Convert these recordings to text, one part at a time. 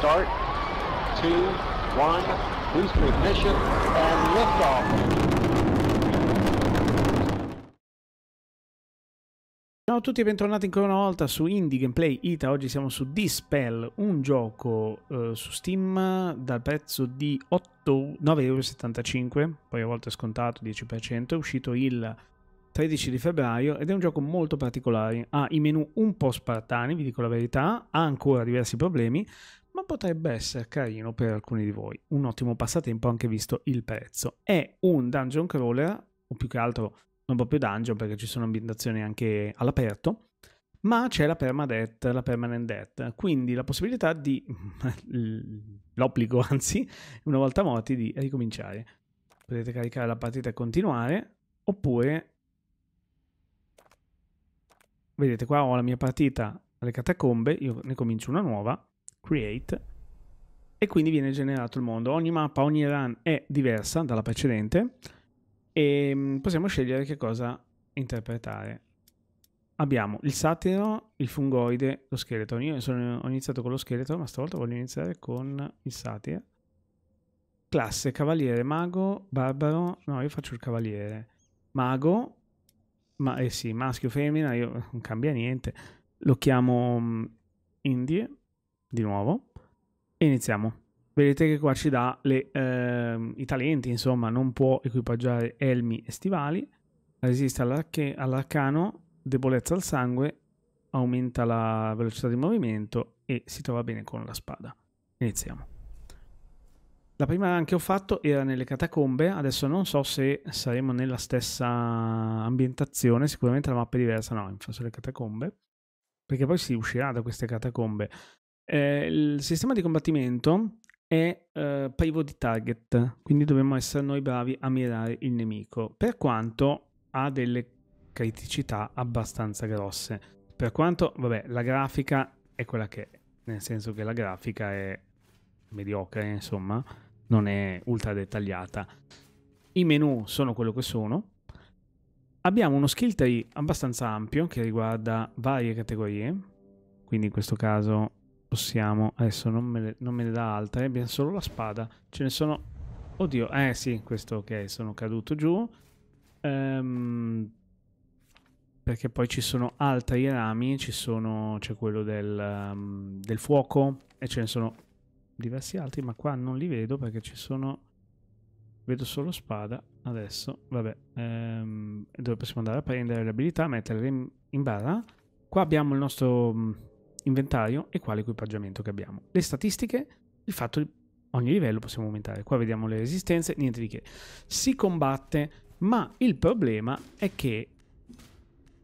start, two, one, boost ignition, and liftoff. Ciao a tutti e bentornati ancora una volta su Indie Gameplay Ita, oggi siamo su Dispel, un gioco eh, su Steam dal prezzo di 9,75€, poi a volte scontato 10%, è uscito il 13 di febbraio ed è un gioco molto particolare. Ha i menu un po' spartani, vi dico la verità, ha ancora diversi problemi, ma potrebbe essere carino per alcuni di voi. Un ottimo passatempo anche visto il prezzo. È un dungeon crawler, o più che altro non proprio dungeon perché ci sono ambientazioni anche all'aperto, ma c'è la permadeath, la permanent death, quindi la possibilità di, l'obbligo anzi, una volta morti di ricominciare. Potete caricare la partita e continuare, oppure, vedete qua ho la mia partita alle catacombe, io ne comincio una nuova, create e quindi viene generato il mondo. Ogni mappa, ogni run è diversa dalla precedente e mm, possiamo scegliere che cosa interpretare. Abbiamo il satiro, il fungoide, lo scheletro. Io sono, ho iniziato con lo scheletro, ma stavolta voglio iniziare con il satiro. Classe, cavaliere, mago, barbaro. No, io faccio il cavaliere. Mago, ma eh sì, maschio, femmina, io non cambia niente. Lo chiamo mm, indie di nuovo e iniziamo. Vedete che qua ci dà le, eh, i talenti, insomma, non può equipaggiare elmi e stivali, resiste all'arcano, debolezza al sangue, aumenta la velocità di movimento e si trova bene con la spada. Iniziamo. La prima che ho fatto era nelle catacombe, adesso non so se saremo nella stessa ambientazione, sicuramente la mappa è diversa, no, infatti sono le catacombe, perché poi si uscirà da queste catacombe. Eh, il sistema di combattimento è eh, privo di target, quindi dobbiamo essere noi bravi a mirare il nemico, per quanto ha delle criticità abbastanza grosse. Per quanto, vabbè, la grafica è quella che è, nel senso che la grafica è mediocre, insomma, non è ultra dettagliata. I menu sono quello che sono. Abbiamo uno skill tree abbastanza ampio che riguarda varie categorie, quindi in questo caso possiamo, adesso non me, le, non me ne dà altre, eh, abbiamo solo la spada, ce ne sono, oddio, eh sì, questo ok, sono caduto giù, ehm, perché poi ci sono altri rami, ci sono, c'è quello del, um, del fuoco e ce ne sono diversi altri, ma qua non li vedo perché ci sono, vedo solo spada, adesso, vabbè, ehm, dove possiamo andare a prendere le abilità, metterle in, in barra, qua abbiamo il nostro mm, inventario e quale equipaggiamento che abbiamo. Le statistiche, il fatto di ogni livello possiamo aumentare. Qua vediamo le resistenze, niente di che. Si combatte, ma il problema è che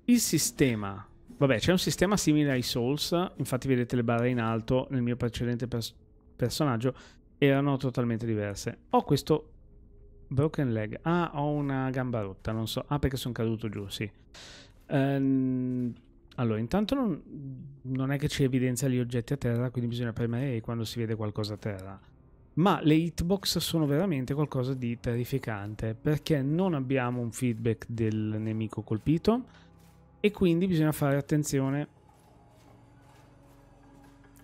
il sistema... Vabbè, c'è un sistema simile ai Souls, infatti vedete le barre in alto, nel mio precedente pers personaggio erano totalmente diverse. Ho questo broken leg. Ah, ho una gamba rotta, non so. Ah, perché sono caduto giù, sì. Um, allora, intanto non, non, è che ci evidenzia gli oggetti a terra, quindi bisogna premere quando si vede qualcosa a terra. Ma le hitbox sono veramente qualcosa di terrificante, perché non abbiamo un feedback del nemico colpito e quindi bisogna fare attenzione.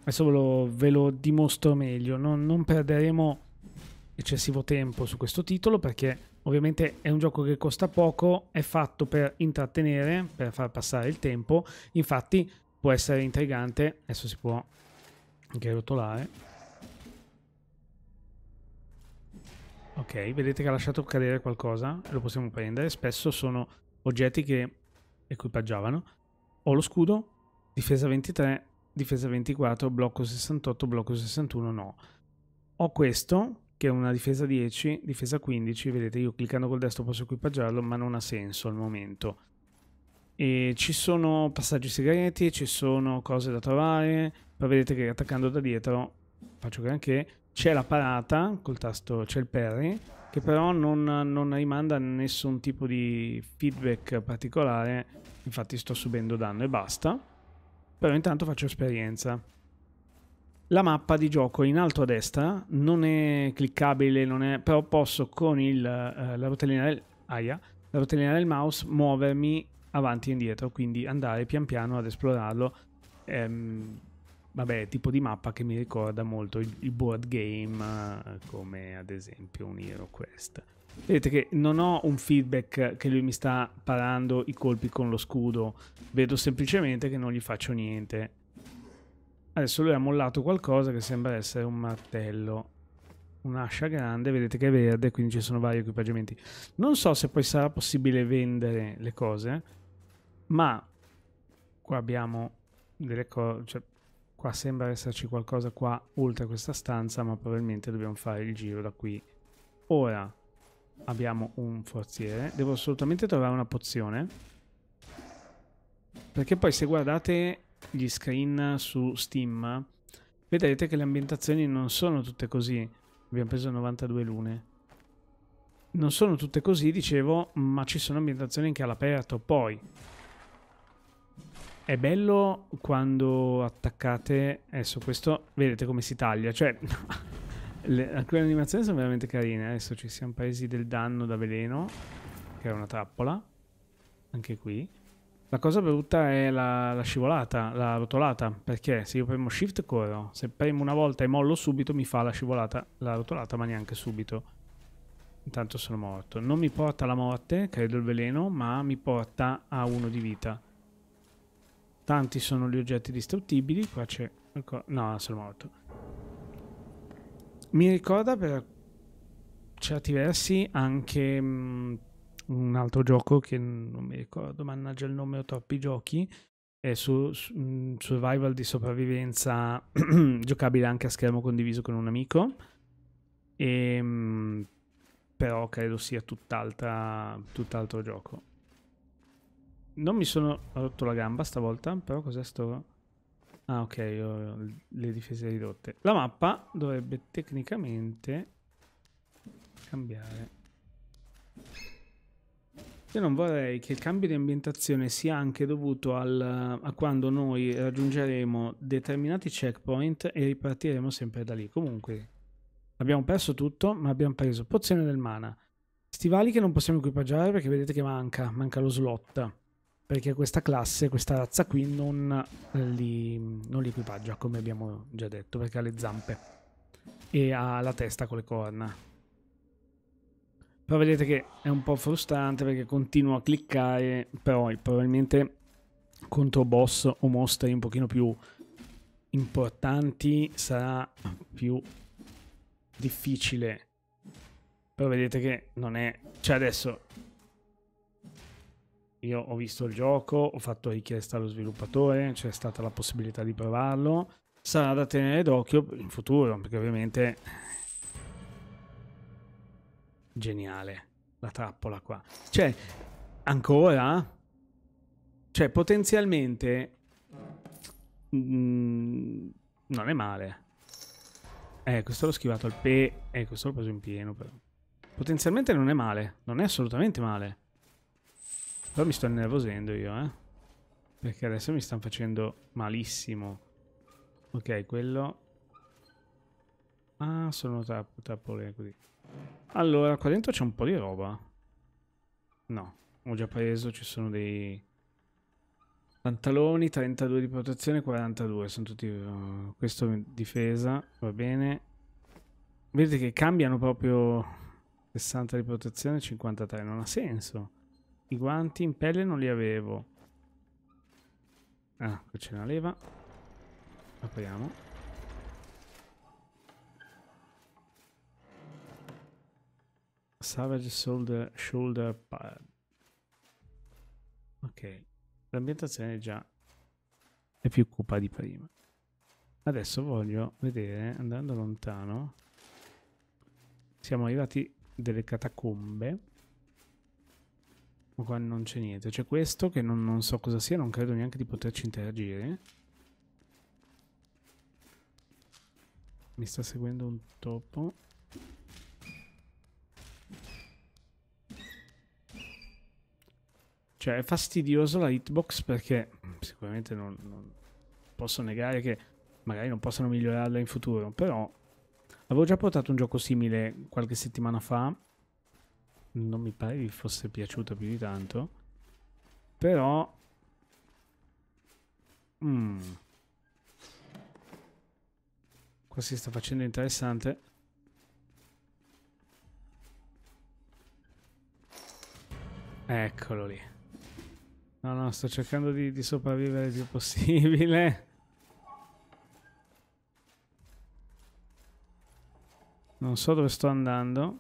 Adesso ve lo, ve lo dimostro meglio, non, non perderemo eccessivo tempo su questo titolo perché ovviamente è un gioco che costa poco, è fatto per intrattenere, per far passare il tempo, infatti può essere intrigante, adesso si può anche rotolare. Ok, vedete che ha lasciato cadere qualcosa, lo possiamo prendere, spesso sono oggetti che equipaggiavano. Ho lo scudo, difesa 23, difesa 24, blocco 68, blocco 61 no. Ho questo che è una difesa 10, difesa 15, vedete io cliccando col destro posso equipaggiarlo ma non ha senso al momento. E ci sono passaggi segreti, ci sono cose da trovare, poi vedete che attaccando da dietro faccio granché, c'è la parata col tasto, c'è il parry, che però non, non rimanda nessun tipo di feedback particolare, infatti sto subendo danno e basta, però intanto faccio esperienza. La mappa di gioco in alto a destra non è cliccabile, non è, però posso con il, eh, la, rotellina del, ah, la rotellina del mouse muovermi avanti e indietro, quindi andare pian piano ad esplorarlo. Ehm, vabbè, tipo di mappa che mi ricorda molto il, il board game, eh, come ad esempio un HeroQuest. Vedete che non ho un feedback che lui mi sta parando i colpi con lo scudo, vedo semplicemente che non gli faccio niente. Adesso lui ha mollato qualcosa che sembra essere un martello. Un'ascia grande, vedete che è verde, quindi ci sono vari equipaggiamenti. Non so se poi sarà possibile vendere le cose, ma qua abbiamo delle cose... Cioè, qua sembra esserci qualcosa qua oltre questa stanza, ma probabilmente dobbiamo fare il giro da qui. Ora abbiamo un forziere. Devo assolutamente trovare una pozione. Perché poi se guardate gli screen su Steam, vedrete che le ambientazioni non sono tutte così. Abbiamo preso 92 lune. Non sono tutte così, dicevo, ma ci sono ambientazioni anche all'aperto. Poi, è bello quando attaccate... Adesso eh, questo, vedete come si taglia. Cioè, le, alcune animazioni sono veramente carine. Adesso ci siamo presi del danno da veleno, che è una trappola. Anche qui. La cosa brutta è la, la, scivolata, la rotolata, perché se io premo shift corro, se premo una volta e mollo subito mi fa la scivolata, la rotolata ma neanche subito. Intanto sono morto. Non mi porta alla morte, credo il veleno, ma mi porta a uno di vita. Tanti sono gli oggetti distruttibili, qua c'è... No, sono morto. Mi ricorda per certi versi anche... Mh, un altro gioco che non mi ricordo, mannaggia il nome, ho troppi giochi, è su, su mm, survival di sopravvivenza giocabile anche a schermo condiviso con un amico, e, ehm, però credo sia tutt'altro gioco. Non mi sono rotto la gamba stavolta, però cos'è sto... Ah ok, ho le difese ridotte. La mappa dovrebbe tecnicamente cambiare. Io non vorrei che il cambio di ambientazione sia anche dovuto al, a quando noi raggiungeremo determinati checkpoint e ripartiremo sempre da lì. Comunque, abbiamo perso tutto, ma abbiamo preso pozione del mana, stivali che non possiamo equipaggiare perché vedete che manca, manca lo slot, perché questa classe, questa razza qui non li, non li equipaggia, come abbiamo già detto, perché ha le zampe e ha la testa con le corna. Però vedete che è un po' frustrante perché continuo a cliccare, però probabilmente contro boss o mostri un pochino più importanti sarà più difficile. Però vedete che non è... Cioè adesso io ho visto il gioco, ho fatto richiesta allo sviluppatore, c'è stata la possibilità di provarlo. Sarà da tenere d'occhio in futuro, perché ovviamente Geniale, la trappola qua. Cioè, ancora? Cioè, potenzialmente... Mh, mm, non è male. Eh, questo l'ho schivato al P. Eh, questo l'ho preso in pieno, però. Potenzialmente non è male. Non è assolutamente male. Però mi sto innervosendo io, eh. Perché adesso mi stanno facendo malissimo. Ok, quello... Ah, sono trappole eh, così. Allora, qua dentro c'è un po' di roba. No, ho già preso, ci sono dei... Pantaloni, 32 di protezione, 42, sono tutti... Uh, questo difesa, va bene. Vedete che cambiano proprio 60 di protezione, 53, non ha senso. I guanti in pelle non li avevo. Ah, qui c'è una leva. Apriamo. Savage Shoulder, shoulder Pad. Ok, l'ambientazione già è più cupa di prima. Adesso voglio vedere, andando lontano, siamo arrivati delle catacombe. Ma qua non c'è niente. C'è questo che non, non so cosa sia, non credo neanche di poterci interagire. Mi sta seguendo un topo. Cioè è fastidioso la hitbox perché sicuramente non, non posso negare che magari non possano migliorarla in futuro, però avevo già portato un gioco simile qualche settimana fa, non mi pare vi fosse piaciuto più di tanto, però... Mm. Qua si sta facendo interessante. Eccolo lì. No, no, sto cercando di, di sopravvivere il più possibile. Non so dove sto andando.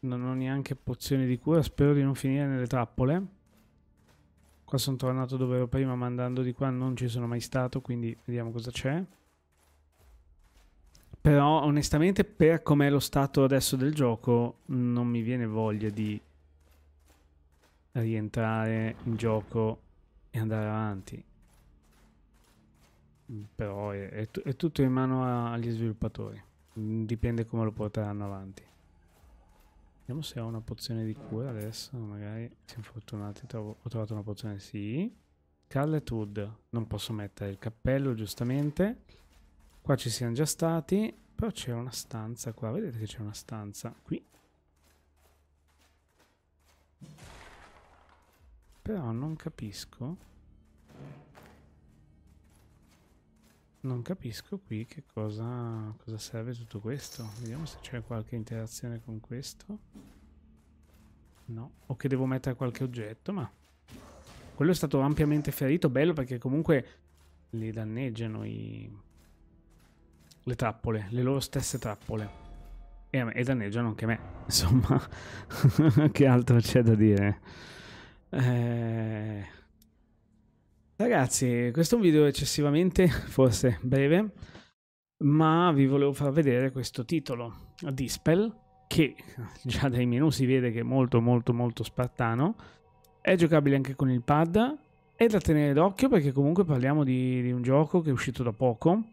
Non ho neanche pozioni di cura. Spero di non finire nelle trappole. Qua sono tornato dove ero prima, ma andando di qua non ci sono mai stato, quindi vediamo cosa c'è. Però, onestamente, per com'è lo stato adesso del gioco, non mi viene voglia di rientrare in gioco e andare avanti. Però è, è, è tutto in mano a, agli sviluppatori. Mm, dipende come lo porteranno avanti. Vediamo se ho una pozione di cura adesso. Magari siamo fortunati. Trovo, ho trovato una pozione, sì. Scarlet Wood. Non posso mettere il cappello, giustamente. Qua ci siamo già stati. Però c'è una stanza qua. Vedete che c'è una stanza qui Però non capisco... Non capisco qui che cosa, cosa serve tutto questo. Vediamo se c'è qualche interazione con questo. No. O che devo mettere qualche oggetto, ma... Quello è stato ampiamente ferito. Bello perché comunque li danneggiano i... le trappole, le loro stesse trappole. E, e danneggiano anche me, insomma. che altro c'è da dire? Eh. Ragazzi, questo è un video eccessivamente, forse breve, ma vi volevo far vedere questo titolo, Dispel, che già dai menu si vede che è molto molto molto spartano, è giocabile anche con il pad, è da tenere d'occhio perché comunque parliamo di, di, un gioco che è uscito da poco,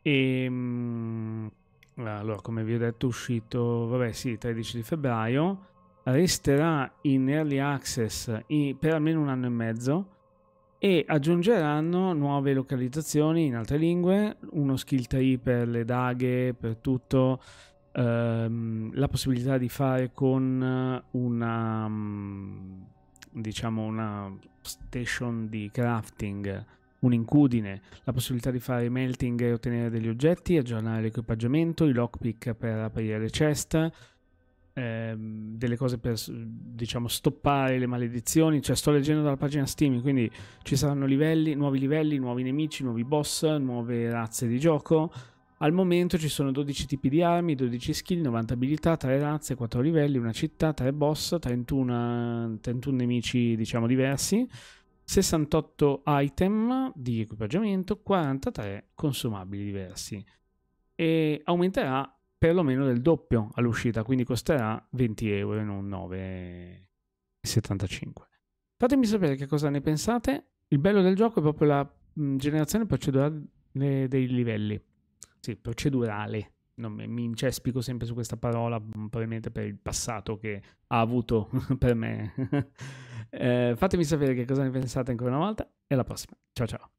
e... Ehm, allora, come vi ho detto, è uscito, vabbè sì, 13 di febbraio, resterà in early access in, per almeno un anno e mezzo e aggiungeranno nuove localizzazioni in altre lingue, uno skill tree per le daghe, per tutto, ehm, la possibilità di fare con una, mm, diciamo una station di crafting, un'incudine, la possibilità di fare melting e ottenere degli oggetti, aggiornare l'equipaggiamento, i lockpick per aprire le ceste, ehm, delle cose per diciamo stoppare le maledizioni cioè sto leggendo dalla pagina Steam quindi ci saranno livelli, nuovi livelli, nuovi nemici, nuovi boss, nuove razze di gioco al momento ci sono 12 tipi di armi, 12 skill, 90 abilità, 3 razze, 4 livelli, una città, 3 boss, 31, 31 nemici diciamo diversi 68 item di equipaggiamento, 43 consumabili diversi e aumenterà perlomeno del doppio all'uscita, quindi costerà 20 euro e non 9,75. Fatemi sapere che cosa ne pensate. Il bello del gioco è proprio la generazione procedurale dei livelli. Sì, procedurale. Non mi incespico sempre su questa parola, probabilmente per il passato che ha avuto per me. eh, fatemi sapere che cosa ne pensate ancora una volta e alla prossima. Ciao ciao.